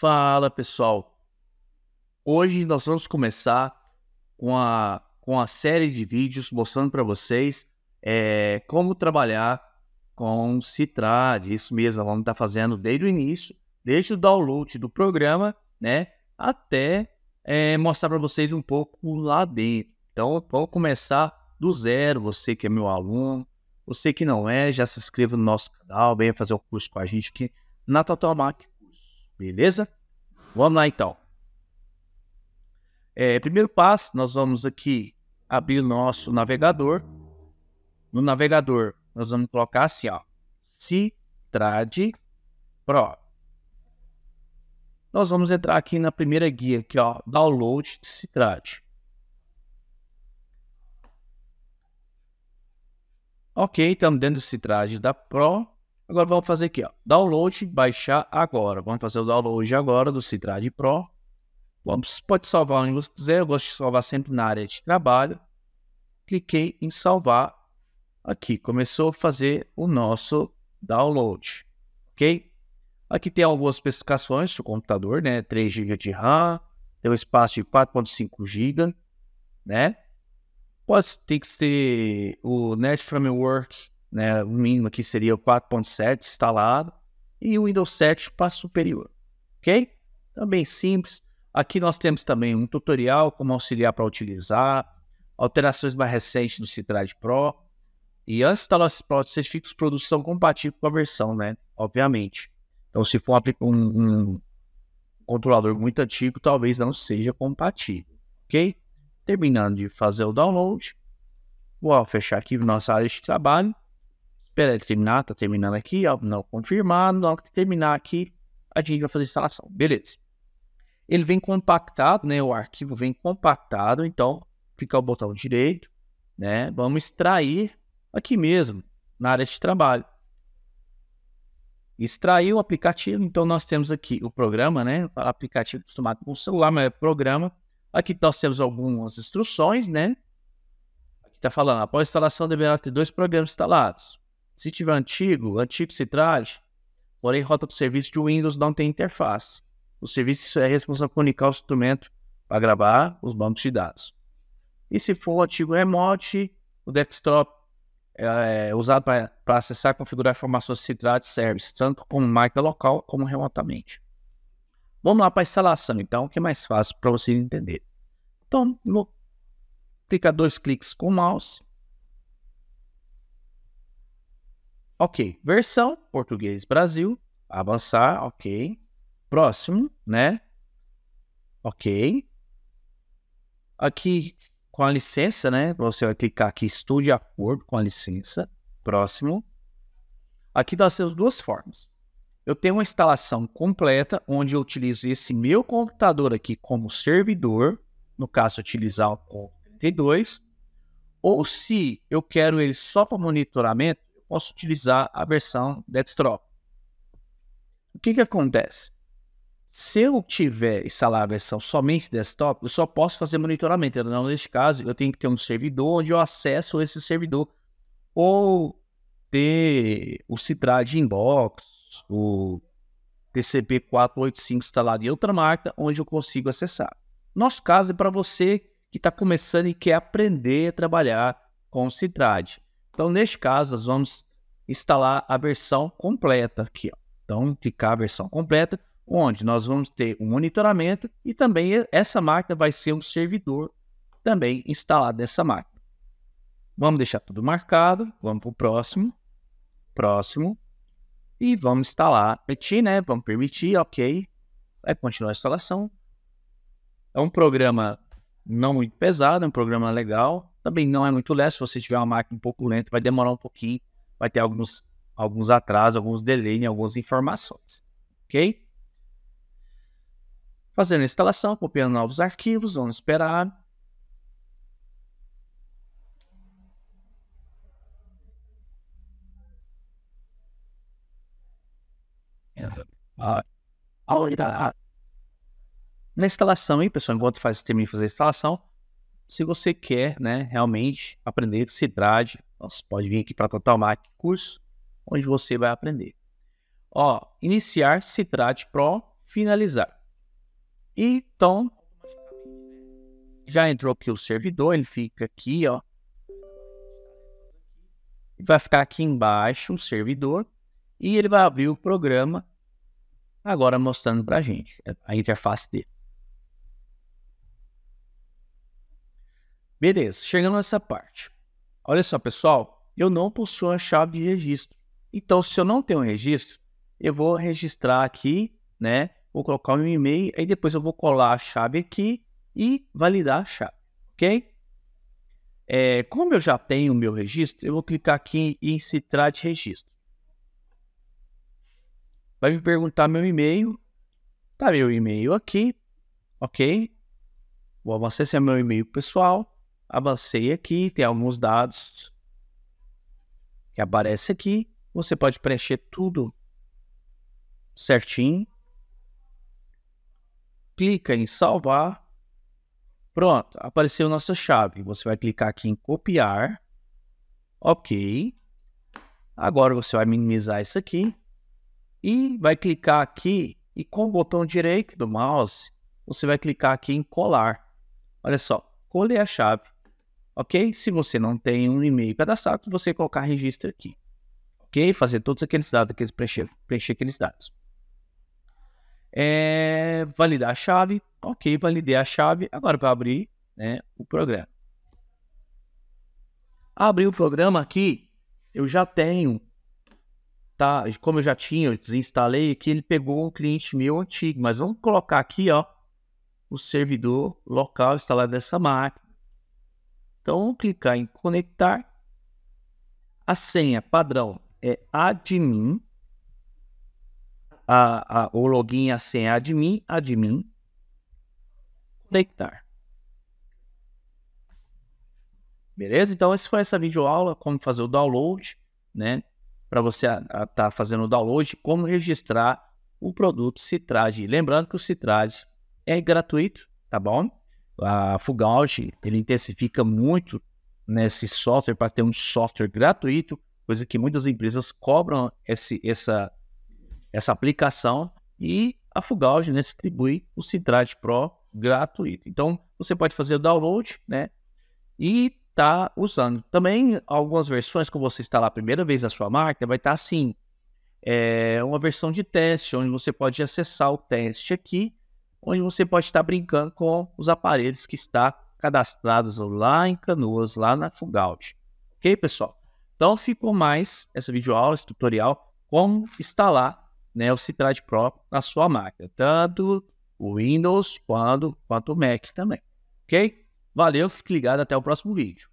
Fala pessoal! Hoje nós vamos começar com a, com a série de vídeos mostrando para vocês é, como trabalhar com Citrad, isso mesmo, vamos estar tá fazendo desde o início, desde o download do programa, né, até é, mostrar para vocês um pouco lá dentro. Então, vamos começar do zero, você que é meu aluno, você que não é, já se inscreva no nosso canal, venha fazer o curso com a gente aqui na Totomac. Beleza? Vamos lá então. É, primeiro passo, nós vamos aqui abrir o nosso navegador. No navegador, nós vamos colocar assim, ó, Citrade Pro. Nós vamos entrar aqui na primeira guia, aqui, ó, Download de Citrade. Ok, estamos dentro do Citrade da Pro. Agora vamos fazer aqui, ó, download, baixar agora. Vamos fazer o download agora do Citrade Pro. Vamos, pode salvar onde você quiser, eu gosto de salvar sempre na área de trabalho. Cliquei em salvar aqui, começou a fazer o nosso download, ok? Aqui tem algumas especificações do computador, né? 3 GB de RAM, tem um espaço de 4.5 GB, né? Pode ter que ser o Net Framework né, o mínimo aqui seria o 4.7 instalado, e o Windows 7 para superior, ok? Também então, simples. Aqui nós temos também um tutorial como auxiliar para utilizar, alterações mais recentes do Citrade Pro, e antes da nossa prótese, certifica produção compatível com a versão, né? Obviamente. Então, se for um, um controlador muito antigo, talvez não seja compatível, ok? Terminando de fazer o download, vou fechar aqui nossa área de trabalho Espera ele terminar, tá terminando aqui, ó, não confirmado, na que terminar aqui, a gente vai fazer a instalação, beleza. Ele vem compactado, né, o arquivo vem compactado, então clica o botão direito, né, vamos extrair aqui mesmo, na área de trabalho. Extrair o aplicativo, então nós temos aqui o programa, né, aplicativo acostumado com o celular, mas é programa. Aqui nós temos algumas instruções, né, está falando, após a instalação deverá ter dois programas instalados. Se tiver antigo, antigo se traz, porém rota para o serviço de Windows não tem interface. O serviço é responsável por comunicar o instrumento para gravar os bancos de dados. E se for antigo remote, o desktop é, é usado para acessar e configurar informações centrais de service, tanto como marca local como remotamente. Vamos lá para a instalação, então, que é mais fácil para vocês entenderem. Então, no, clica dois cliques com o mouse Ok, versão, português Brasil, avançar, ok. Próximo, né? Ok. Aqui, com a licença, né? Você vai clicar aqui, estou de acordo com a licença. Próximo. Aqui nós temos duas formas. Eu tenho uma instalação completa, onde eu utilizo esse meu computador aqui como servidor, no caso, utilizar o COM32. Ou se eu quero ele só para monitoramento, posso utilizar a versão desktop. O que, que acontece? Se eu tiver instalar a versão somente desktop, eu só posso fazer monitoramento. então neste caso, eu tenho que ter um servidor onde eu acesso esse servidor ou ter o citrade Inbox, o TCP 485 instalado em outra marca, onde eu consigo acessar. Nosso caso é para você que está começando e quer aprender a trabalhar com o citrade. Então, neste caso, nós vamos instalar a versão completa aqui. Ó. Então, clicar a versão completa, onde nós vamos ter um monitoramento e também essa máquina vai ser um servidor também instalado nessa máquina. Vamos deixar tudo marcado, vamos para o próximo, próximo, e vamos instalar, permitir, né? Vamos permitir, ok, vai continuar a instalação. É um programa não muito pesado, é um programa legal, também não é muito lento se você tiver uma máquina um pouco lenta, vai demorar um pouquinho, vai ter alguns, alguns atrasos, alguns delay em algumas informações, ok? Fazendo a instalação, copiando novos arquivos, vamos esperar. Tá? Na instalação, aí pessoal? Enquanto faz o sistema fazer a instalação, se você quer, né, realmente aprender Citrade, você pode vir aqui para Total Mac curso, onde você vai aprender. Ó, iniciar, Citrade pro, finalizar. Então, já entrou aqui o servidor, ele fica aqui, ó. Vai ficar aqui embaixo o servidor e ele vai abrir o programa agora mostrando para gente é, a interface dele. Beleza, chegando nessa parte. Olha só, pessoal, eu não possuo a chave de registro. Então, se eu não tenho registro, eu vou registrar aqui, né? Vou colocar o meu e-mail, aí depois eu vou colar a chave aqui e validar a chave, ok? É, como eu já tenho o meu registro, eu vou clicar aqui em citar de Registro. Vai me perguntar meu e-mail. Tá meu e-mail aqui, ok? Vou avançar é meu e-mail pessoal avancei aqui, tem alguns dados que aparece aqui. Você pode preencher tudo certinho. Clica em salvar. Pronto, apareceu nossa chave. Você vai clicar aqui em copiar. Ok. Agora você vai minimizar isso aqui. E vai clicar aqui e com o botão direito do mouse, você vai clicar aqui em colar. Olha só, colei a chave ok? Se você não tem um e-mail cadastrado, você colocar registro aqui, ok? Fazer todos aqueles dados, aqueles preencher, preencher aqueles dados. É, validar a chave, ok, validei a chave, agora vai abrir né, o programa. Abrir o programa aqui, eu já tenho, tá? Como eu já tinha, eu desinstalei que ele pegou um cliente meu antigo, mas vamos colocar aqui, ó, o servidor local instalado nessa máquina. Então, vamos clicar em conectar. A senha padrão é admin. A, a, o login e a senha admin, admin. Conectar. Beleza? Então, essa foi essa videoaula, como fazer o download, né? Para você estar tá fazendo o download, como registrar o produto Citrage. Lembrando que o Citrage é gratuito, tá bom? A Fugaudi, ele intensifica muito nesse né, software para ter um software gratuito, coisa que muitas empresas cobram esse, essa, essa aplicação e a Fugaudi né, distribui o Citrate Pro gratuito. Então, você pode fazer o download né, e tá usando. Também, algumas versões, quando você instalar a primeira vez na sua marca vai estar tá assim, é uma versão de teste, onde você pode acessar o teste aqui onde você pode estar brincando com os aparelhos que está cadastrados lá em Canoas, lá na Fungout. Ok, pessoal? Então ficou mais essa videoaula, esse tutorial, como instalar né, o Citrade Pro na sua máquina, tanto o Windows quanto, quanto o Mac também. Ok? Valeu, fique ligado até o próximo vídeo.